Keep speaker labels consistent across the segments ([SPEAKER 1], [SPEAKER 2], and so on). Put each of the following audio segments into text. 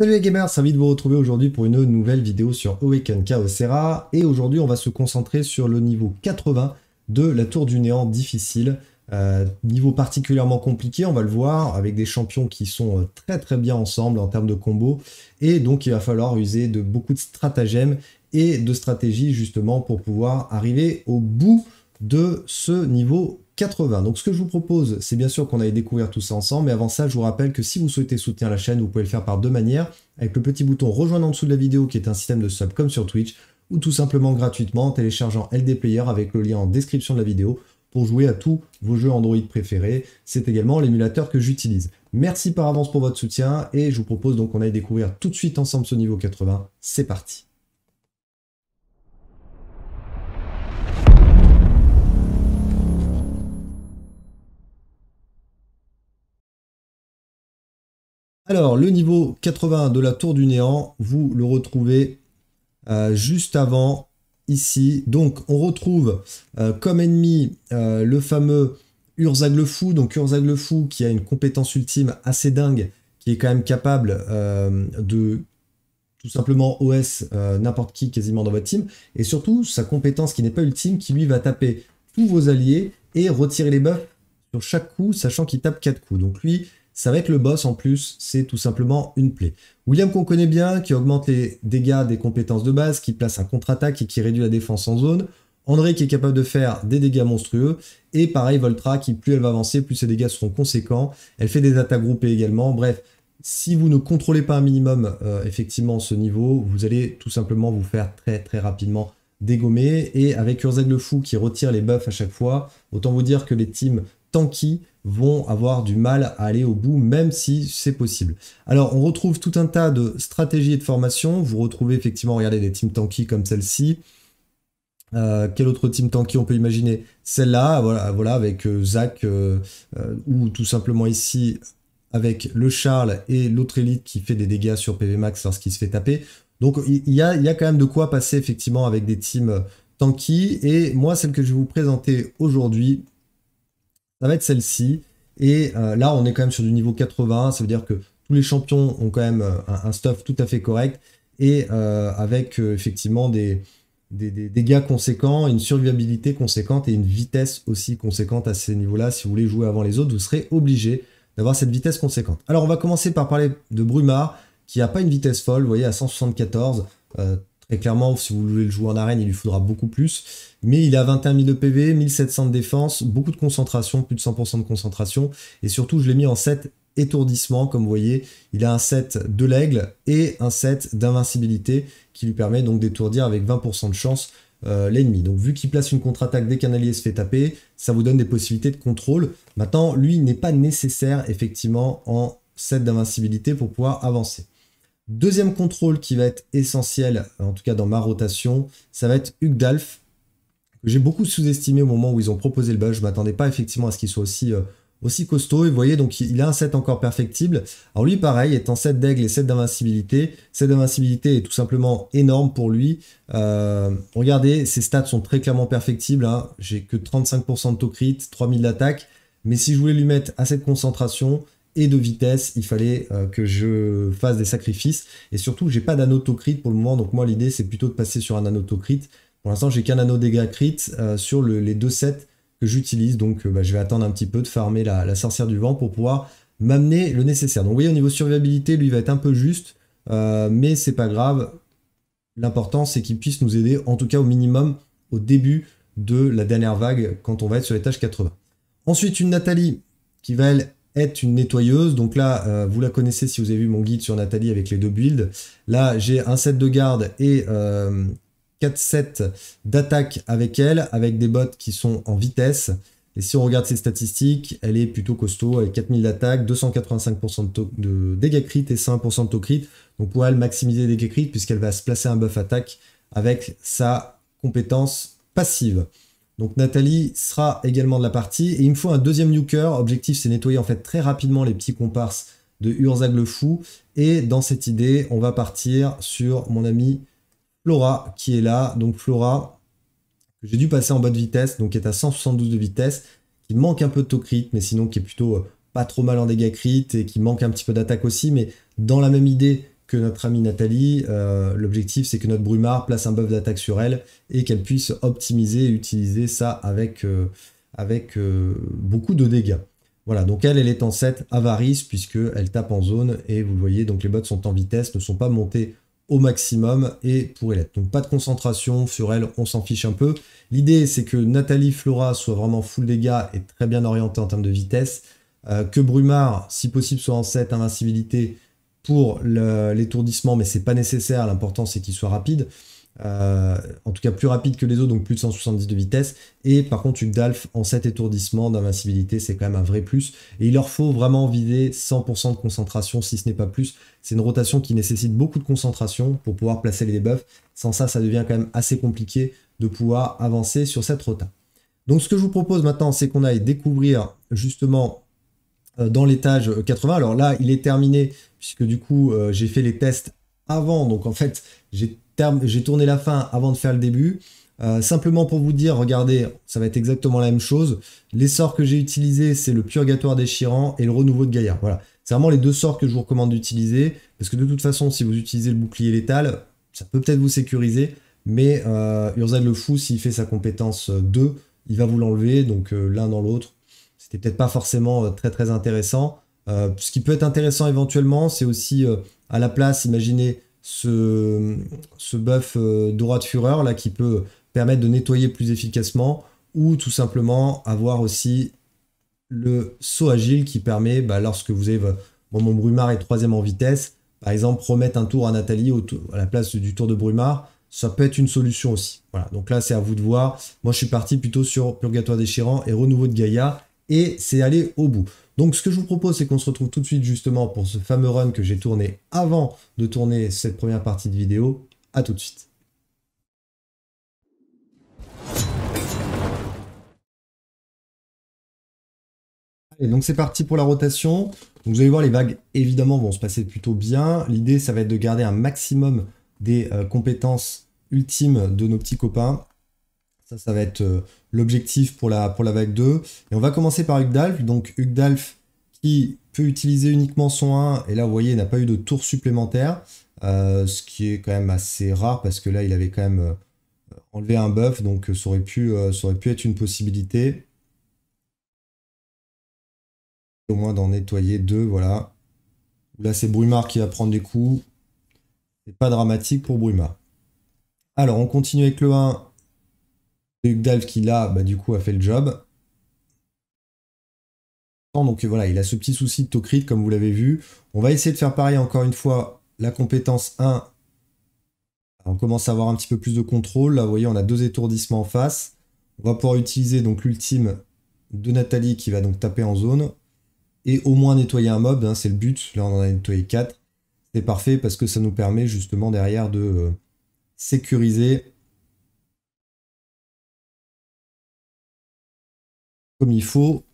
[SPEAKER 1] Salut les gamers, ravi de vous retrouver aujourd'hui pour une nouvelle vidéo sur Awaken Chaosera et aujourd'hui on va se concentrer sur le niveau 80 de la tour du néant difficile. Euh, niveau particulièrement compliqué, on va le voir, avec des champions qui sont euh, très très bien ensemble en termes de combo et donc il va falloir user de beaucoup de stratagèmes et de stratégies justement pour pouvoir arriver au bout de ce niveau donc ce que je vous propose, c'est bien sûr qu'on aille découvrir tout ça ensemble, mais avant ça, je vous rappelle que si vous souhaitez soutenir la chaîne, vous pouvez le faire par deux manières, avec le petit bouton rejoindre en dessous de la vidéo qui est un système de sub comme sur Twitch, ou tout simplement gratuitement en téléchargeant LD Player avec le lien en description de la vidéo pour jouer à tous vos jeux Android préférés. C'est également l'émulateur que j'utilise. Merci par avance pour votre soutien et je vous propose donc qu'on aille découvrir tout de suite ensemble ce niveau 80. C'est parti Alors, le niveau 80 de la tour du néant, vous le retrouvez euh, juste avant ici. Donc, on retrouve euh, comme ennemi euh, le fameux Urzag le Fou. Donc, Urzag le Fou qui a une compétence ultime assez dingue, qui est quand même capable de tout simplement OS n'importe qui quasiment dans votre team. Et surtout, sa compétence qui n'est pas ultime, qui lui va taper tous vos alliés et retirer les buffs sur chaque coup, sachant qu'il tape 4 coups. Donc, lui, ça va être le boss en plus, c'est tout simplement une plaie. William qu'on connaît bien, qui augmente les dégâts des compétences de base, qui place un contre-attaque et qui réduit la défense en zone. André qui est capable de faire des dégâts monstrueux. Et pareil, Voltra qui plus elle va avancer, plus ses dégâts seront conséquents. Elle fait des attaques groupées également. Bref, si vous ne contrôlez pas un minimum euh, effectivement ce niveau, vous allez tout simplement vous faire très très rapidement dégommer. Et avec Urzeg le Fou qui retire les buffs à chaque fois, autant vous dire que les teams tanky vont avoir du mal à aller au bout, même si c'est possible. Alors, on retrouve tout un tas de stratégies et de formations. Vous retrouvez effectivement, regardez, des teams tanky comme celle-ci. Euh, quel autre team tanky on peut imaginer Celle-là, voilà, voilà, avec euh, Zach, euh, ou tout simplement ici, avec le Charles et l'autre élite qui fait des dégâts sur PV Max lorsqu'il se fait taper. Donc, il y, y a quand même de quoi passer effectivement avec des teams tanky. Et moi, celle que je vais vous présenter aujourd'hui, ça va être celle-ci. Et euh, là, on est quand même sur du niveau 80, ça veut dire que tous les champions ont quand même euh, un, stuff tout à fait correct, et euh, avec effectivement des, dégâts conséquents, une survivabilité conséquente et une vitesse aussi conséquente à ces niveaux-là. Si vous voulez jouer avant les autres, vous serez obligé d'avoir cette vitesse conséquente. Alors on va commencer par parler de Brumar, qui n'a pas une vitesse folle, vous voyez, à 174, et clairement, si vous voulez le jouer en arène, il lui faudra beaucoup plus. Mais il a 21 000 de PV, 1700 de défense, beaucoup de concentration, plus de 100% de concentration. Et surtout, je l'ai mis en 7 étourdissement, comme vous voyez. Il a un set de l'aigle et un set d'invincibilité qui lui permet donc d'étourdir avec 20% de chance euh, l'ennemi. Donc vu qu'il place une contre-attaque dès qu'un allié se fait taper, ça vous donne des possibilités de contrôle. Maintenant, lui, n'est pas nécessaire effectivement en set d'invincibilité pour pouvoir avancer. Deuxième contrôle qui va être essentiel, en tout cas dans ma rotation, ça va être Hugdalf. j'ai beaucoup sous-estimé au moment où ils ont proposé le bug. Je ne m'attendais pas effectivement à ce qu'il soit aussi, euh, aussi costaud. Et vous voyez, donc il a un set encore perfectible. Alors lui, pareil, étant 7 d'aigle et 7 d'invincibilité, 7 d'invincibilité est tout simplement énorme pour lui. Euh, regardez, ses stats sont très clairement perfectibles. Hein. J'ai que 35% de taux crit, 3000 d'attaque. Mais si je voulais lui mettre à cette concentration, et de vitesse, il fallait euh, que je fasse des sacrifices. Et surtout, j'ai pas d'anotocrit pour le moment, donc moi l'idée c'est plutôt de passer sur un anotocrit. Pour l'instant, j'ai qu'un anneau dégâts crit euh, sur les deux sets que j'utilise, donc euh, bah, je vais attendre un petit peu de farmer la, sorcière du vent pour pouvoir m'amener le nécessaire. Donc vous voyez, au niveau survivabilité, lui va être un peu juste, mais c'est pas grave. L'important c'est qu'il puisse nous aider, en tout cas au minimum, au début de la dernière vague quand on va être sur les tâches 80. Ensuite, une Nathalie qui va elle est une nettoyeuse. Donc là, euh, vous la connaissez si vous avez vu mon guide sur Nathalie avec les deux builds. Là, j'ai un set de garde et 4 euh, sets d'attaque avec elle, avec des bots qui sont en vitesse. Et si on regarde ses statistiques, elle est plutôt costaud avec 4000 d'attaque, 285% de, dégâts crit et 5% de taux crit. Donc pour elle, maximiser les dégâts crit puisqu'elle va se placer un buff attaque avec sa compétence passive. Donc Nathalie sera également de la partie. Et il me faut un deuxième nuker. Objectif, c'est nettoyer en fait très rapidement les petits comparses de Urzag le Fou. Et dans cette idée, on va partir sur mon ami Flora qui est là. Donc Flora, que j'ai dû passer en bas de vitesse, donc est à 172 de vitesse, qui manque un peu de taux crit, mais sinon qui est plutôt euh, pas trop mal en dégâts crit et qui manque un petit peu d'attaque aussi. Mais dans la même idée que notre amie Nathalie, euh, l'objectif c'est que notre Brumard place un buff d'attaque sur elle et qu'elle puisse optimiser et utiliser ça avec, euh, avec euh, beaucoup de dégâts. Voilà, donc elle, elle est en 7 avarice puisqu'elle tape en zone et vous voyez, donc les bots sont en vitesse, ne sont pas montés au maximum et pour elle. Donc pas de concentration sur elle, on s'en fiche un peu. L'idée c'est que Nathalie Flora soit vraiment full dégâts et très bien orientée en termes de vitesse, que Brumard, si possible, soit en 7 invincibilité, pour l'étourdissement, mais c'est pas nécessaire. L'important c'est qu'il soit rapide. Euh, en tout cas plus rapide que les autres, donc plus de 170 de vitesse. Et par contre, d'alf en cet étourdissement d'invincibilité, c'est quand même un vrai plus. Et il leur faut vraiment vider 100% de concentration, si ce n'est pas plus. C'est une rotation qui nécessite beaucoup de concentration pour pouvoir placer les debuffs. Sans ça, ça devient quand même assez compliqué de pouvoir avancer sur cette rota. Donc ce que je vous propose maintenant, c'est qu'on aille découvrir justement euh, dans l'étage 80. Euh, Alors là, il est terminé, puisque du coup, euh, j'ai fait les tests avant. Donc en fait, j'ai tourné la fin avant de faire le début. simplement pour vous dire, regardez, ça va être exactement la même chose. Les sorts que j'ai utilisés, c'est le Purgatoire déchirant et le Renouveau de gaillard Voilà. C'est vraiment les deux sorts que je vous recommande d'utiliser. Parce que de toute façon, si vous utilisez le bouclier létal, ça peut peut-être vous sécuriser. Mais euh, Urzad le fou, s'il fait sa compétence 2, il va vous l'enlever. Donc l'un dans l'autre, c'était peut-être pas forcément euh, très très intéressant. Euh, ce qui peut être intéressant éventuellement, c'est aussi euh, à la place, imaginez ce, ce buff droit de fureur là qui peut permettre de nettoyer plus efficacement ou tout simplement avoir aussi le saut agile qui permet, bah, lorsque vous avez bon, mon Brumard est troisième en vitesse, par exemple, remettre un tour à Nathalie à la place du tour de Brumard, ça peut être une solution aussi. Voilà, donc là c'est à vous de voir. Moi je suis parti plutôt sur Purgatoire déchirant et Renouveau de Gaïa et c'est aller au bout. Donc ce que je vous propose, c'est qu'on se retrouve tout de suite justement pour ce fameux run que j'ai tourné avant de tourner cette première partie de vidéo. A tout de suite. Et donc c'est parti pour la rotation. vous allez voir, les vagues évidemment vont se passer plutôt bien. L'idée, ça va être de garder un maximum des euh, compétences ultimes de nos petits copains ça, ça va être euh, l'objectif pour la, pour la vague 2. Et on va commencer par Ugdalf. Donc Ugdalf qui peut utiliser uniquement son 1, et là vous voyez, il n'a pas eu de tour supplémentaire, euh, ce qui est quand même assez rare parce que là il avait quand même euh, enlevé un buff, donc ça aurait, pu, ça aurait pu être une possibilité. Au moins d'en nettoyer deux, voilà. Là c'est Brumard qui va prendre des coups. C'est pas dramatique pour Brumard. Alors on continue avec le 1 Luc qui là, bah, du coup, a fait le job. Donc voilà, il a ce petit souci de Tocrit comme vous l'avez vu. On va essayer de faire pareil encore une fois. La compétence 1, on commence à avoir un petit peu plus de contrôle. Là, vous voyez, on a deux étourdissements en face. On va pouvoir utiliser donc l'ultime de Nathalie qui va donc taper en zone. Et au moins nettoyer un mob, hein, c'est le but. Là, on en a nettoyé 4. C'est parfait parce que ça nous permet justement derrière de euh, sécuriser comme il faut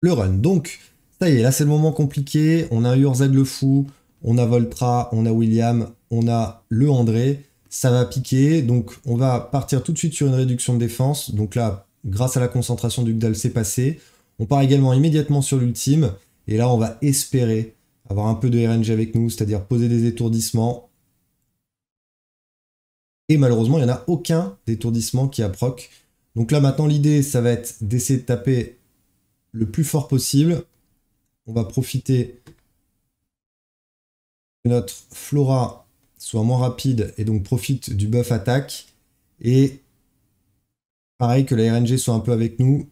[SPEAKER 1] le run. Donc, ça y est, là c'est le moment compliqué. On a Urzel le fou, on a Voltra, on a William, on a le André. Ça va piquer, donc on va partir tout de suite sur une réduction de défense. Donc là, grâce à la concentration du Gdal, c'est passé. On part également immédiatement sur l'ultime. Et là, on va espérer avoir un peu de RNG avec nous, c'est-à-dire poser des étourdissements. Et malheureusement, il n'y en a aucun d'étourdissement qui approque donc là maintenant l'idée ça va être d'essayer de taper le plus fort possible. On va profiter que notre Flora soit moins rapide et donc profite du buff attaque. Et pareil que la RNG soit un peu avec nous.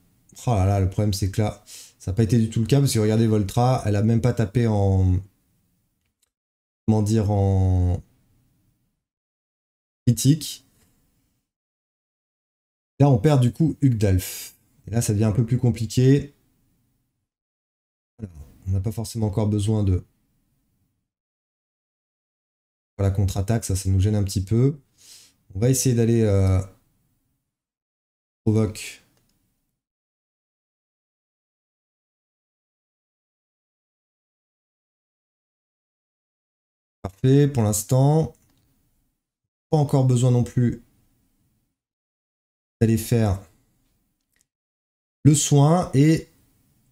[SPEAKER 1] Oh là le problème c'est que là, ça n'a pas été du tout le cas parce que regardez Voltra, elle a même pas tapé en. Comment dire en critique on perd du coup Hugdalf. Et là, ça devient un peu plus compliqué. On n'a pas forcément encore besoin de... la contre-attaque, ça, ça nous gêne un petit peu. On va essayer d'aller... Euh... Provoque. Parfait, pour l'instant. Pas encore besoin non plus faire le soin et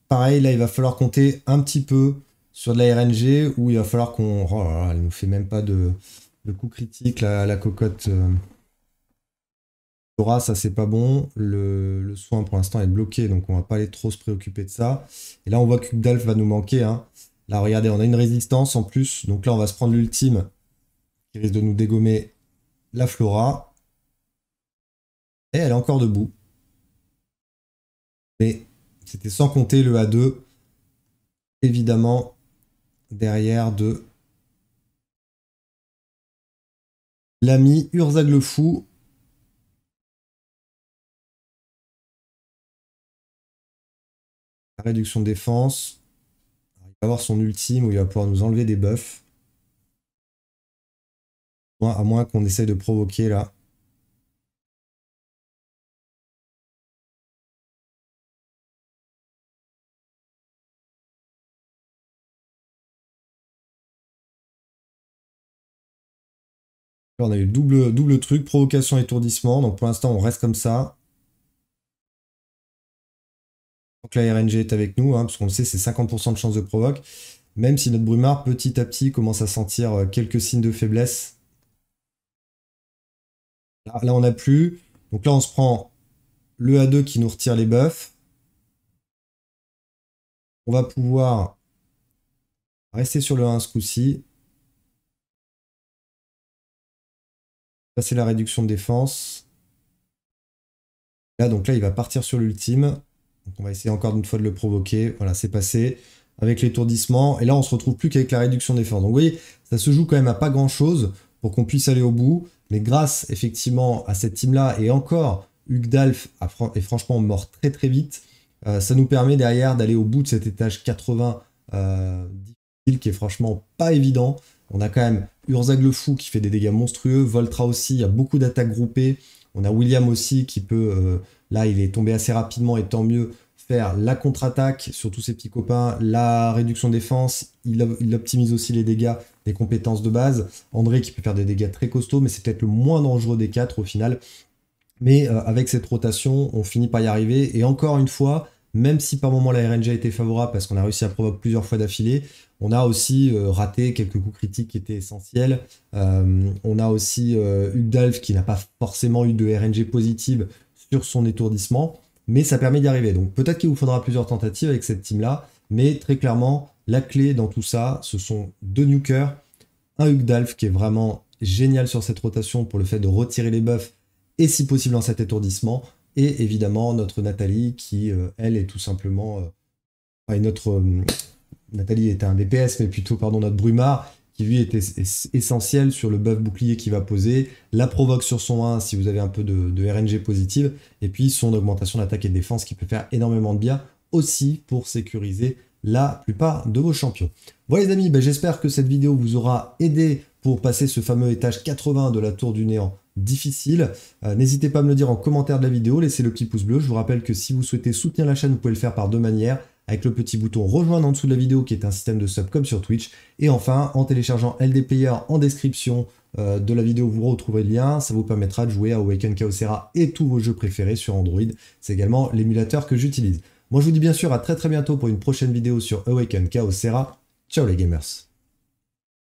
[SPEAKER 1] pareil là il va falloir compter un petit peu sur de la RNG où il va falloir qu'on oh elle nous fait même pas de, de coup critique la, cocotte flora euh, ça c'est pas bon le, le soin pour l'instant est bloqué donc on va pas aller trop se préoccuper de ça et là on voit que Dalf va nous manquer hein. là regardez on a une résistance en plus donc là on va se prendre l'ultime qui risque de nous dégommer la Flora et elle est encore debout. Mais c'était sans compter le A2, évidemment, derrière de l'ami Urzag le Fou. réduction de défense. Il va avoir son ultime où il va pouvoir nous enlever des buffs. À moins qu'on essaye de provoquer là. On a eu double, double truc, provocation, étourdissement. Donc pour l'instant, on reste comme ça. Donc la RNG est avec nous, hein, parce qu'on le sait, c'est 50% de chance de provoque. Même si notre Brumard, petit à petit, commence à sentir euh, quelques signes de faiblesse. Là, là on n'a plus. Donc là, on se prend le A2 qui nous retire les buffs. On va pouvoir rester sur le 1 ce coup-ci. la réduction de défense. Là, donc là, il va partir sur l'ultime. Donc on va essayer encore une fois de le provoquer. Voilà, c'est passé avec l'étourdissement. Et là, on se retrouve plus qu'avec la réduction des défense. Donc vous voyez, ça se joue quand même à pas grand-chose pour qu'on puisse aller au bout. Mais grâce effectivement à cette team-là, et encore, Dalf est franchement mort très très vite, euh, ça nous permet derrière d'aller au bout de cet étage 80 euh, difficile qui est franchement pas évident. On a quand même Urzag le fou qui fait des dégâts monstrueux, Voltra aussi, il y a beaucoup d'attaques groupées. On a William aussi qui peut, euh, là il est tombé assez rapidement et tant mieux, faire la contre-attaque sur tous ses petits copains, la réduction défense, il, optimise aussi les dégâts des compétences de base. André qui peut faire des dégâts très costauds, mais c'est peut-être le moins dangereux des quatre au final. Mais euh, avec cette rotation, on finit par y arriver. Et encore une fois, même si par moment la RNG a été favorable parce qu'on a réussi à provoquer plusieurs fois d'affilée, on a aussi euh, raté quelques coups critiques qui étaient essentiels. Euh, on a aussi euh, qui n'a pas forcément eu de RNG positive sur son étourdissement, mais ça permet d'y arriver. Donc peut-être qu'il vous faudra plusieurs tentatives avec cette team-là, mais très clairement, la clé dans tout ça, ce sont deux nukers, un Hugdalf qui est vraiment génial sur cette rotation pour le fait de retirer les buffs et si possible dans cet étourdissement, et évidemment notre Nathalie qui, euh, elle, est tout simplement... Euh, notre... Euh, Nathalie était un DPS, mais plutôt, pardon, notre Brumard, qui lui était essentiel sur le buff bouclier qu'il va poser, la provoque sur son 1 si vous avez un peu de, RNG positive, et puis son augmentation d'attaque et de défense qui peut faire énormément de bien aussi pour sécuriser la plupart de vos champions. Voilà les amis, ben, j'espère que cette vidéo vous aura aidé pour passer ce fameux étage 80 de la tour du néant difficile. Euh, n'hésitez pas à me le dire en commentaire de la vidéo, laissez le petit pouce bleu. Je vous rappelle que si vous souhaitez soutenir la chaîne, vous pouvez le faire par deux manières, avec le petit bouton rejoindre en dessous de la vidéo qui est un système de sub comme sur Twitch, et enfin en téléchargeant LDPlayer en description euh, de la vidéo, vous retrouverez le lien, ça vous permettra de jouer à Awaken Chaosera et tous vos jeux préférés sur Android. C'est également l'émulateur que j'utilise. Moi je vous dis bien sûr à très très bientôt pour une prochaine vidéo sur Awaken Chaosera. Ciao les gamers